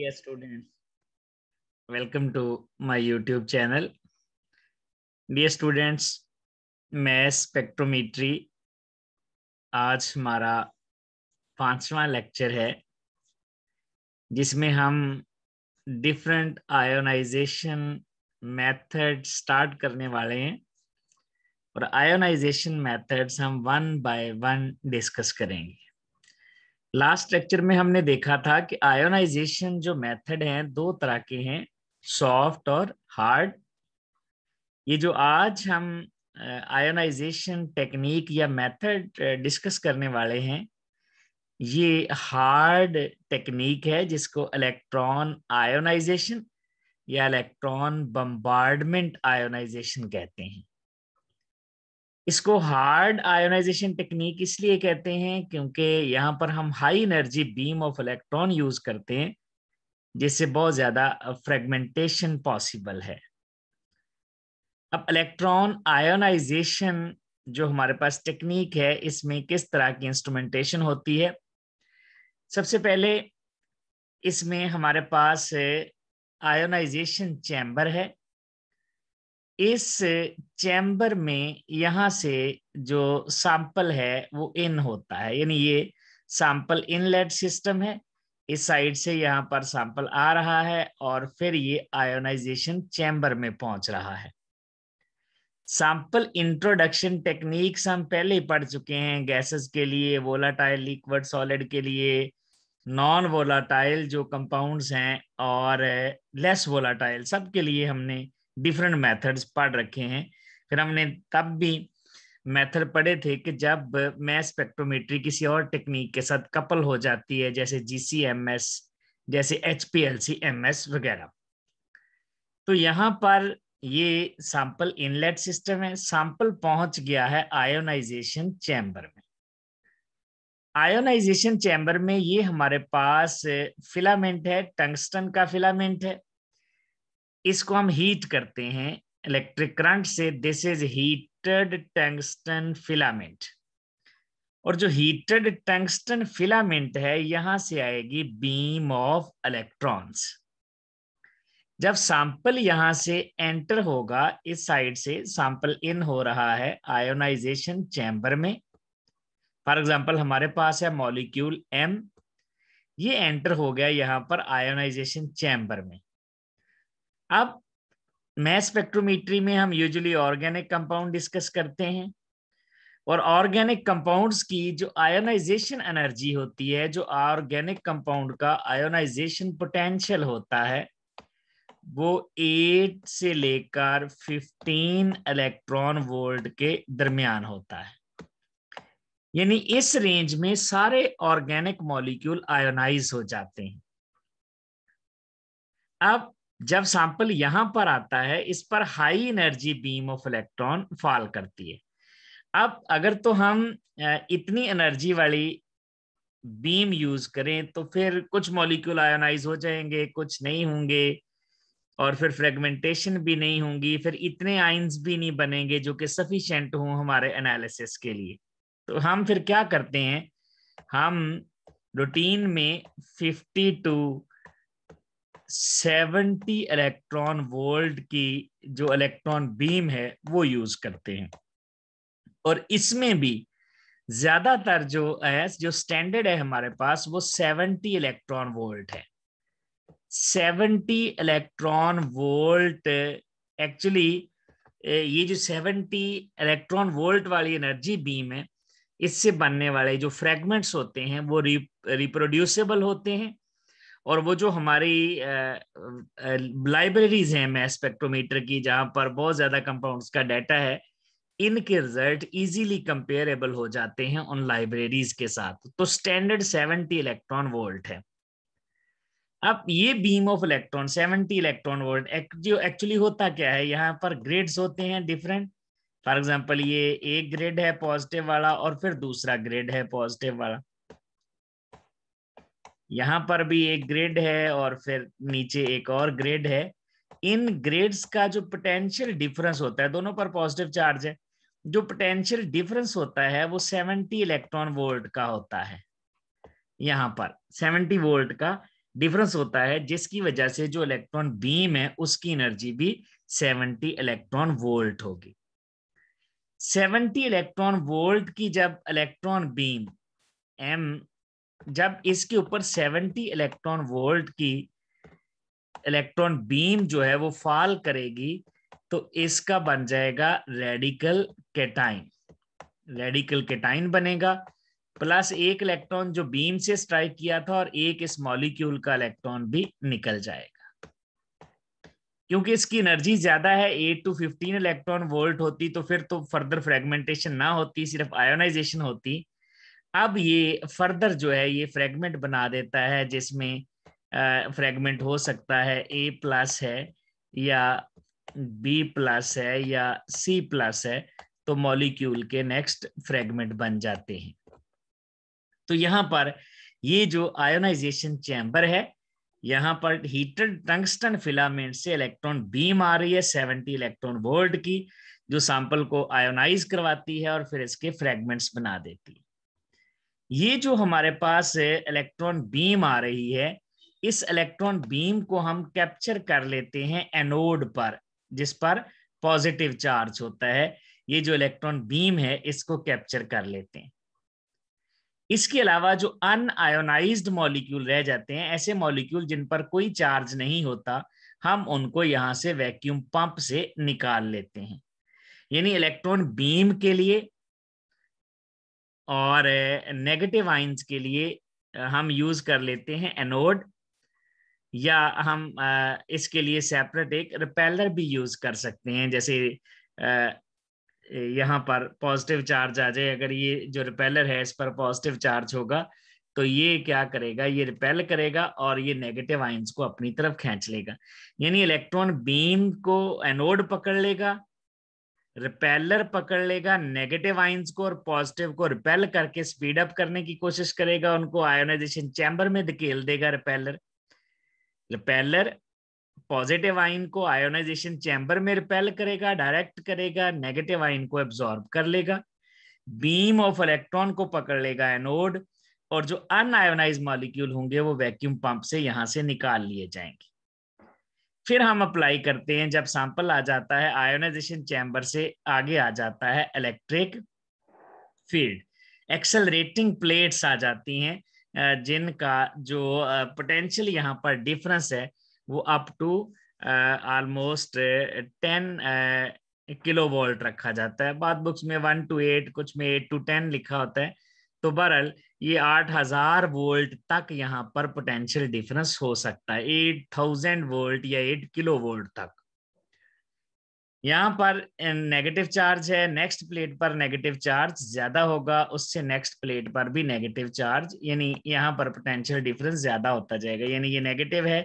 Dear students, welcome to my YouTube channel. Dear students, मैं spectrometry आज हमारा पांचवा लेक्चर है जिसमें हम डिफरेंट आयोनाइजेशन मैथड स्टार्ट करने वाले हैं और आयोनाइजेशन मैथड्स हम वन बाय वन डिस्कस करेंगे लास्ट लेक्चर में हमने देखा था कि आयोनाइजेशन जो मेथड हैं दो तरह के हैं सॉफ्ट और हार्ड ये जो आज हम आयोनाइजेशन टेक्निक या मेथड डिस्कस करने वाले हैं ये हार्ड टेक्निक है जिसको इलेक्ट्रॉन आयोनाइजेशन या इलेक्ट्रॉन बम्बार्डमेंट आयोनाइजेशन कहते हैं इसको हार्ड आयोनाइजेशन टेक्निक इसलिए कहते हैं क्योंकि यहाँ पर हम high energy beam of electron use करते हैं जिससे बहुत ज्यादा फ्रेगमेंटेशन पॉसिबल है अब इलेक्ट्रॉन आयोनाइजेशन जो हमारे पास टेक्निक है इसमें किस तरह की इंस्ट्रूमेंटेशन होती है सबसे पहले इसमें हमारे पास आयोनाइजेशन चैम्बर है इस चैम्बर में यहाँ से जो सैंपल है वो इन होता है यानी ये सैंपल इनलेट सिस्टम है इस साइड से यहाँ पर सैंपल आ रहा है और फिर ये आयोनाइजेशन चैम्बर में पहुंच रहा है सैंपल इंट्रोडक्शन टेक्निक्स हम पहले ही पढ़ चुके हैं गैसेस के लिए वोलाटाइल लिक्विड सॉलिड के लिए नॉन वोलाटाइल जो कंपाउंड्स हैं और लेस वोलाटाइल सबके लिए हमने डिफरेंट मेथड्स पढ़ रखे हैं फिर हमने तब भी मेथड पढ़े थे कि जब मैं स्पेक्ट्रोमेट्री किसी और टेक्निक के साथ कपल हो जाती है जैसे जीसीएमएस जैसे H P L C M S वगैरह तो यहाँ पर ये सैंपल इनलेट सिस्टम है सैंपल पहुंच गया है आयोनाइजेशन चैम्बर में आयोनाइजेशन चैम्बर में ये हमारे पास फिलामेंट है टंगस्टन का फिलामेंट है इसको हम हीट करते हैं इलेक्ट्रिक करंट से this is heated tungsten filament और जो हीटेड टेंगस्टन फिलामेंट है यहां से आएगी बीम ऑफ इलेक्ट्रॉन्स जब सैंपल यहां से एंटर होगा इस साइड से सैंपल इन हो रहा है आयोनाइजेशन चैम्बर में फॉर एग्जांपल हमारे पास है मॉलिक्यूल एम ये एंटर हो गया यहां पर आयोनाइजेशन चैम्बर में अब मैथ स्पेक्ट्रोमीट्री में हम यूजुअली ऑर्गेनिक कंपाउंड डिस्कस करते हैं और ऑर्गेनिक कंपाउंड्स की जो आयोनाइजेशन एनर्जी होती है जो ऑर्गेनिक कंपाउंड का आयोनाइजेशन पोटेंशियल होता है वो एट से लेकर फिफ्टीन इलेक्ट्रॉन वोल्ट के दरमियान होता है यानी इस रेंज में सारे ऑर्गेनिक मॉलिक्यूल आयोनाइज हो जाते हैं अब जब सैंपल यहां पर आता है इस पर high energy beam of electron fall करती है अब अगर तो हम इतनी एनर्जी वाली बीम यूज करें तो फिर कुछ मॉलिक्यूल आयोनाइज हो जाएंगे कुछ नहीं होंगे और फिर फ्रेगमेंटेशन भी नहीं होंगी फिर इतने आइंस भी नहीं बनेंगे जो कि सफिशेंट हों हमारे एनालिसिस के लिए तो हम फिर क्या करते हैं हम रूटीन में fifty to seventy electron volt की जो इलेक्ट्रॉन बीम है वो यूज करते हैं और इसमें भी ज्यादातर जो है जो स्टैंडर्ड है हमारे पास वो सेवेंटी इलेक्ट्रॉन वोल्ट है सेवेंटी इलेक्ट्रॉन वोल्ट एक्चुअली ये जो सेवेंटी इलेक्ट्रॉन वोल्ट वाली एनर्जी बीम है इससे बनने वाले जो फ्रेगमेंट्स होते हैं वो रिप्रोड्यूसेबल होते हैं और वो जो हमारी लाइब्रेरीज हैं मैं स्पेक्ट्रोमीटर की जहाँ पर बहुत ज़्यादा कंपाउंड्स का डाटा है इनके रिजल्ट इजीली कंपेयरेबल हो जाते हैं उन लाइब्रेरीज के साथ तो स्टैंडर्ड 70 इलेक्ट्रॉन वोल्ट है अब ये beam of electron 70 electron volt जो एक्चुअली होता क्या है यहाँ पर ग्रेड्स होते हैं डिफरेंट फॉर एग्जाम्पल ये एक ग्रेड है पॉजिटिव वाला और फिर दूसरा ग्रेड है पॉजिटिव वाला यहाँ पर भी एक ग्रेड है और फिर नीचे एक और ग्रेड है इन ग्रेड्स का जो पोटेंशियल डिफरेंस होता है दोनों पर पॉजिटिव चार्ज है जो पोटेंशियल डिफरेंस होता है वो 70 इलेक्ट्रॉन वोल्ट का होता है यहाँ पर 70 वोल्ट का डिफरेंस होता है जिसकी वजह से जो इलेक्ट्रॉन बीम है उसकी एनर्जी भी 70 इलेक्ट्रॉन वोल्ट होगी 70 इलेक्ट्रॉन वोल्ट की जब इलेक्ट्रॉन बीम एम जब इसके ऊपर 70 इलेक्ट्रॉन वोल्ट की इलेक्ट्रॉन बीम जो है वो फॉल करेगी तो इसका बन जाएगा रेडिकल केटाइन रेडिकल केटाइन बनेगा प्लस एक इलेक्ट्रॉन जो बीम से स्ट्राइक किया था और एक इस मॉलिक्यूल का इलेक्ट्रॉन भी निकल जाएगा क्योंकि इसकी एनर्जी ज्यादा है 8 टू 15 इलेक्ट्रॉन वोल्ट होती तो फिर तो फर्दर फ्रेगमेंटेशन ना होती सिर्फ आयोनाइजेशन होती अब ये फर्दर जो है ये फ्रेगमेंट बना देता है जिसमें फ्रेगमेंट हो सकता है ए प्लस है या बी प्लस है या सी प्लस है तो मॉलिक्यूल के नेक्स्ट फ्रेगमेंट बन जाते हैं तो यहाँ पर ये जो आयोनाइजेशन चैम्बर है यहाँ पर हीटेड टंगस्टन फिलामेंट से इलेक्ट्रॉन बीम आ रही है सेवेंटी इलेक्ट्रॉन वोल्ट की जो सैंपल को आयोनाइज करवाती है और फिर इसके फ्रेगमेंट्स बना देती है ये जो हमारे पास इलेक्ट्रॉन बीम आ रही है इस इलेक्ट्रॉन बीम को हम कैप्चर कर लेते हैं एनोड पर जिस पर पॉजिटिव चार्ज होता है ये जो इलेक्ट्रॉन बीम है इसको कैप्चर कर लेते हैं इसके अलावा जो आयोनाइज मॉलिक्यूल रह जाते हैं ऐसे मॉलिक्यूल जिन पर कोई चार्ज नहीं होता हम उनको यहाँ से वैक्यूम पंप से निकाल लेते हैं यानी इलेक्ट्रॉन बीम के लिए और नेगेटिव आइंस के लिए हम यूज कर लेते हैं एनोड या हम इसके लिए सेपरेट एक रिपेलर भी यूज कर सकते हैं जैसे यहाँ पर पॉजिटिव चार्ज आ जाए अगर ये जो रिपेलर है इस पर पॉजिटिव चार्ज होगा तो ये क्या करेगा ये रिपेल करेगा और ये नेगेटिव आइंस को अपनी तरफ खींच लेगा यानी इलेक्ट्रॉन बीम को एनोड पकड़ लेगा रिपेलर पकड़ लेगा नेगेटिव आइंस को और पॉजिटिव को रिपेल करके स्पीड अप करने की कोशिश करेगा उनको आयोनाइजेशन चैम्बर में धकेल देगा रिपेलर रिपेलर पॉजिटिव आइन को आयोनाइजेशन चैम्बर में रिपेल करेगा डायरेक्ट करेगा नेगेटिव आइन को एब्जॉर्ब कर लेगा बीम ऑफ इलेक्ट्रॉन को पकड़ लेगा एनोड और जो अनआयोनाइज मॉलिक्यूल होंगे वो वैक्यूम पंप से यहां से निकाल लिए जाएंगे फिर हम अप्लाई करते हैं जब सैंपल आ जाता है आयोनाइजेशन चैम्बर से आगे आ जाता है इलेक्ट्रिक फील्ड एक्सेलरेटिंग प्लेट्स आ जाती हैं जिनका जो पोटेंशियल यहाँ पर डिफरेंस है वो up to almost ten kilo volt रखा जाता है बाद बुक्स में वन टू एट कुछ में एट टू टेन लिखा होता है तो बहरहाल ये 8000 वोल्ट तक यहाँ पर पोटेंशियल डिफरेंस हो सकता है 8000 वोल्ट या 8 किलो वोल्ट तक यहाँ पर नेगेटिव चार्ज है नेक्स्ट प्लेट पर नेगेटिव चार्ज ज्यादा होगा उससे नेक्स्ट प्लेट पर भी नेगेटिव चार्ज यानी यहाँ पर पोटेंशियल डिफरेंस ज्यादा होता जाएगा यानी ये नेगेटिव है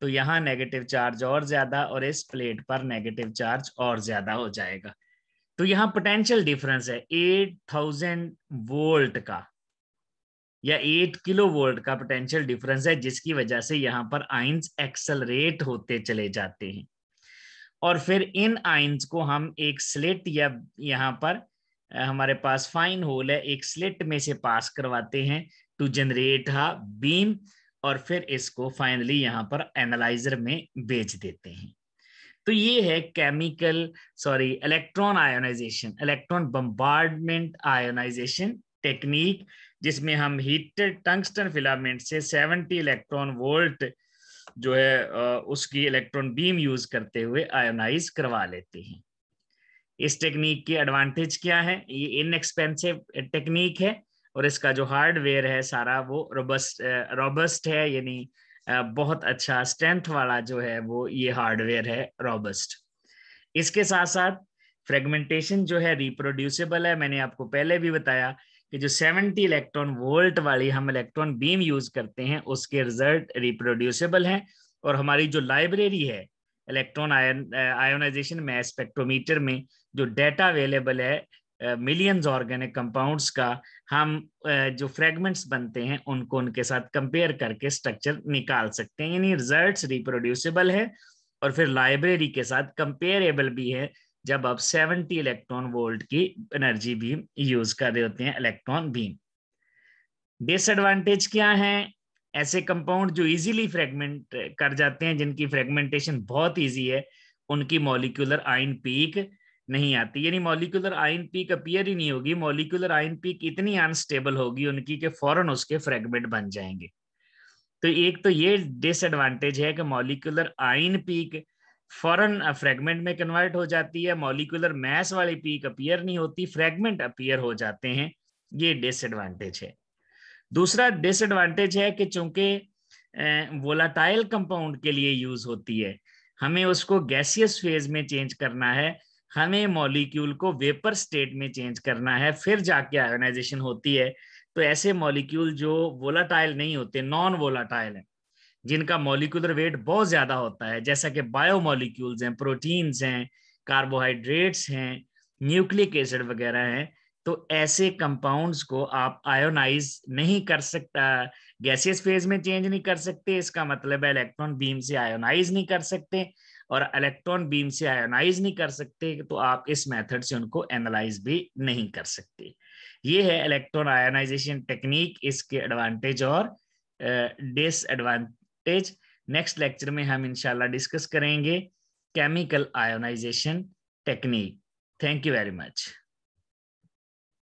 तो यहाँ नेगेटिव चार्ज और ज्यादा और इस प्लेट पर नेगेटिव चार्ज और ज्यादा हो जाएगा तो यहाँ पोटेंशियल डिफरेंस है 8000 वोल्ट का या 8 किलो वोल्ट का पोटेंशियल डिफरेंस है जिसकी वजह से यहाँ पर आइंस एक्सलरेट होते चले जाते हैं और फिर इन आइंस को हम एक स्लेट या यहाँ पर हमारे पास फाइन होल है एक स्लेट में से पास करवाते हैं टू जनरेट हा बीम और फिर इसको फाइनली यहाँ पर एनालाइजर में बेच देते हैं तो ये है chemical sorry electron ionisation electron bombardment ionisation technique जिसमें हम हीटेड टंगस्टन फिलामेंट से 70 इलेक्ट्रॉन वोल्ट जो है उसकी इलेक्ट्रॉन बीम यूज करते हुए आयोनाइज करवा लेते हैं इस टेक्निक की एडवांटेज क्या है ये इनएक्सपेंसिव टेक्निक है और इसका जो हार्डवेयर है सारा वो रोबस्ट रोबस्ट है यानी बहुत अच्छा स्ट्रेंथ वाला जो है वो ये हार्डवेयर है रॉबस्ट इसके साथ साथ फ्रेगमेंटेशन जो है रिप्रोड्यूसेबल है मैंने आपको पहले भी बताया कि जो 70 इलेक्ट्रॉन वोल्ट वाली हम इलेक्ट्रॉन बीम यूज करते हैं उसके रिजल्ट रिप्रोड्यूसेबल हैं और हमारी जो लाइब्रेरी है इलेक्ट्रॉन आयन आयोनाइजेशन में स्पेक्ट्रोमीटर में जो डेटा अवेलेबल है मिलियंस ऑर्गेनिक कंपाउंड्स का हम जो फ्रेगमेंट्स बनते हैं उनको उनके साथ कंपेयर करके स्ट्रक्चर निकाल सकते हैं यानी रिजल्ट्स रिप्रोड्यूसिबल है और फिर लाइब्रेरी के साथ कंपेयरेबल भी है जब आप 70 इलेक्ट्रॉन वोल्ट की एनर्जी भी यूज कर रहे होते हैं इलेक्ट्रॉन बीम डिसएडवांटेज क्या है ऐसे कंपाउंड जो इजीली फ्रेगमेंट कर जाते हैं जिनकी फ्रेगमेंटेशन बहुत इजी है उनकी मॉलिक्यूलर आइन पीक नहीं आती यानी मॉलिकुलर आयन पीक अपियर ही नहीं होगी मॉलिकुलर आयन पीक इतनी अनस्टेबल होगी उनकी कि फौरन उसके फ्रेगमेंट बन जाएंगे तो एक तो ये डिसएडवांटेज है कि मॉलिकुलर आयन पीक फॉरन फ्रेगमेंट में कन्वर्ट हो जाती है मॉलिकुलर मैस वाली पीक अपियर नहीं होती फ्रेगमेंट अपियर हो जाते हैं ये डिसएडवांटेज है दूसरा डिसएडवांटेज है कि चूंकि वोलाटाइल कंपाउंड के लिए यूज होती है हमें उसको गैसियस फेज में चेंज करना है हमें मॉलिक्यूल को वेपर स्टेट में चेंज करना है फिर जाके आयोनाइजेशन होती है तो ऐसे मॉलिक्यूल जो वोलाटाइल नहीं होते नॉन वोलाटाइल हैं जिनका मॉलिक्यूलर वेट बहुत ज्यादा होता है जैसा कि बायो मॉलिक्यूल्स हैं प्रोटीन्स हैं कार्बोहाइड्रेट्स हैं न्यूक्लिक एसिड वगैरह हैं तो ऐसे कंपाउंड्स को आप आयोनाइज नहीं कर सकता गैसियस फेज में चेंज नहीं कर सकते इसका मतलब है इलेक्ट्रॉन बीम से आयोनाइज नहीं कर सकते और इलेक्ट्रॉन बीम से आयोनाइज नहीं कर सकते तो आप इस मेथड से उनको एनालाइज भी नहीं कर सकते ये है इलेक्ट्रॉन आयोनाइजेशन टेक्निक इसके एडवांटेज और डिसएडवांटेज नेक्स्ट लेक्चर में हम इंशाल्लाह डिस्कस करेंगे chemical ionisation technique thank you very much